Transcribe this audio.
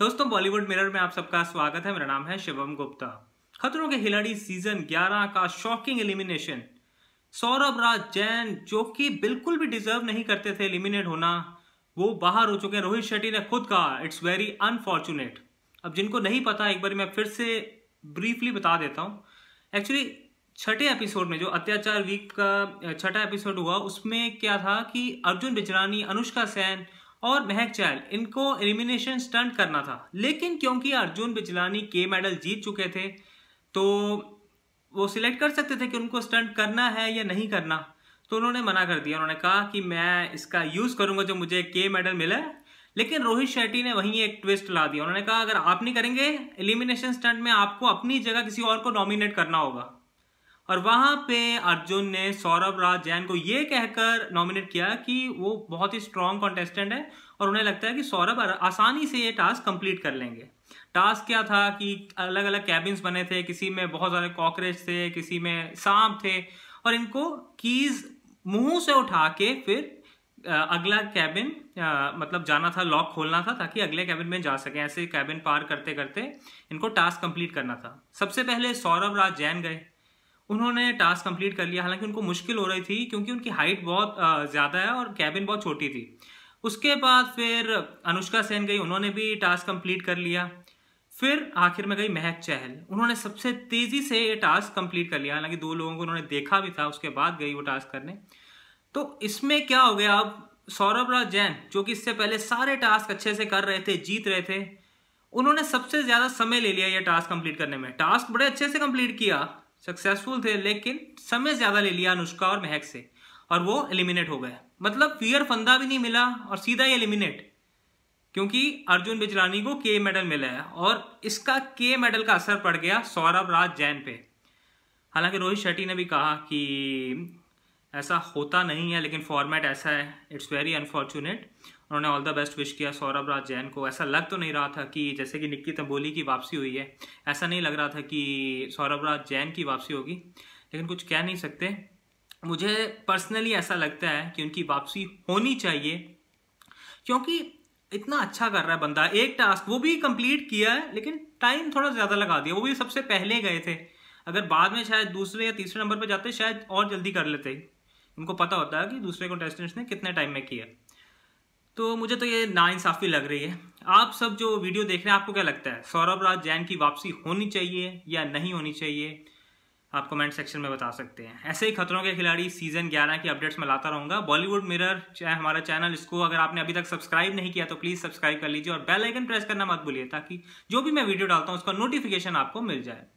दोस्तों बॉलीवुड मिरर में आप सबका स्वागत है मेरा नाम है शिवम गुप्ता खतरों के खिलाड़ी सीजन 11 का शॉकिंग एलिमिनेशन सौरभ राज जैन जो कि बिल्कुल भी डिजर्व नहीं करते थे एलिमिनेट होना वो बाहर हो चुके रोहित शेट्टी ने खुद कहा इट्स वेरी अनफॉर्चुनेट अब जिनको नहीं पता एक बार मैं फिर से ब्रीफली बता देता हूँ एक्चुअली छठे एपिसोड में जो अत्याचार वीक का छठा एपिसोड हुआ उसमें क्या था कि अर्जुन बिजरानी अनुष्का सेन और महक चैल इनको एलिमिनेशन स्टंट करना था लेकिन क्योंकि अर्जुन बिजलानी के मेडल जीत चुके थे तो वो सिलेक्ट कर सकते थे कि उनको स्टंट करना है या नहीं करना तो उन्होंने मना कर दिया उन्होंने कहा कि मैं इसका यूज़ करूंगा जो मुझे के मेडल मिला लेकिन रोहित शेट्टी ने वहीं एक ट्विस्ट ला दिया उन्होंने कहा अगर आप नहीं करेंगे एलिमिनेशन स्टंट में आपको अपनी जगह किसी और को नॉमिनेट करना होगा और वहाँ पे अर्जुन ने सौरभ राज जैन को ये कहकर नॉमिनेट किया कि वो बहुत ही स्ट्रॉन्ग कॉन्टेस्टेंट है और उन्हें लगता है कि सौरभ आसानी से ये टास्क कंप्लीट कर लेंगे टास्क क्या था कि अलग अलग कैबिन्स बने थे किसी में बहुत सारे कॉकरेज थे किसी में सांप थे और इनको कीज मुंह से उठा के फिर अगला कैबिन मतलब जाना था लॉक खोलना था ताकि अगले कैबिन में जा सकें ऐसे कैबिन पार करते करते इनको टास्क कंप्लीट करना था सबसे पहले सौरभ राज जैन गए उन्होंने टास्क कंप्लीट कर लिया हालांकि उनको मुश्किल हो रही थी क्योंकि उनकी हाइट बहुत ज़्यादा है और कैबिन बहुत छोटी थी उसके बाद फिर अनुष्का सेन गई उन्होंने भी टास्क कंप्लीट कर लिया फिर आखिर में गई महक चहल उन्होंने सबसे तेज़ी से ये टास्क कंप्लीट कर लिया हालांकि दो लोगों को उन्होंने देखा भी था उसके बाद गई वो टास्क करने तो इसमें क्या हो गया अब सौरभ राज जैन जो कि इससे पहले सारे टास्क अच्छे से कर रहे थे जीत रहे थे उन्होंने सबसे ज़्यादा समय ले लिया ये टास्क कंप्लीट करने में टास्क बड़े अच्छे से कंप्लीट किया सक्सेसफुल थे लेकिन समय ज़्यादा ले लिया अनुष्का और महक से और वो एलिमिनेट हो गए मतलब फियर फंदा भी नहीं मिला और सीधा ही एलिमिनेट क्योंकि अर्जुन बिजलानी को के मेडल मिला है और इसका के मेडल का असर पड़ गया सौरभ राज जैन पे हालांकि रोहित शेट्टी ने भी कहा कि ऐसा होता नहीं है लेकिन फॉर्मेट ऐसा है इट्स वेरी अनफॉर्चुनेट उन्होंने ऑल द बेस्ट विश किया सौरभ राज जैन को ऐसा लग तो नहीं रहा था कि जैसे कि निक्की तंबोली की वापसी हुई है ऐसा नहीं लग रहा था कि सौरभ राज जैन की वापसी होगी लेकिन कुछ कह नहीं सकते मुझे पर्सनली ऐसा लगता है कि उनकी वापसी होनी चाहिए क्योंकि इतना अच्छा कर रहा है बंदा एक टास्क वो भी कंप्लीट किया है लेकिन टाइम थोड़ा ज़्यादा लगा दिया वो भी सबसे पहले गए थे अगर बाद में शायद दूसरे या तीसरे नंबर पर जाते शायद और जल्दी कर लेते उनको पता होता है कि दूसरे कंटेस्टेंट्स ने कितने टाइम में किया तो मुझे तो ये नाइंसाफ़ी लग रही है आप सब जो वीडियो देख रहे हैं आपको क्या लगता है सौरभ राज जैन की वापसी होनी चाहिए या नहीं होनी चाहिए आप कमेंट सेक्शन में बता सकते हैं ऐसे ही खतरों के खिलाड़ी सीजन 11 की अपडेट्स में लाता रहूंगा बॉलीवुड मिरर चाहे हमारा चैनल इसको अगर आपने अभी तक सब्सक्राइब नहीं किया तो प्लीज़ सब्सक्राइब कर लीजिए और बेल आइकन प्रेस करना मत भूलिए ताकि जो भी मैं वीडियो डालता हूँ उसका नोटिफिकेशन आपको मिल जाए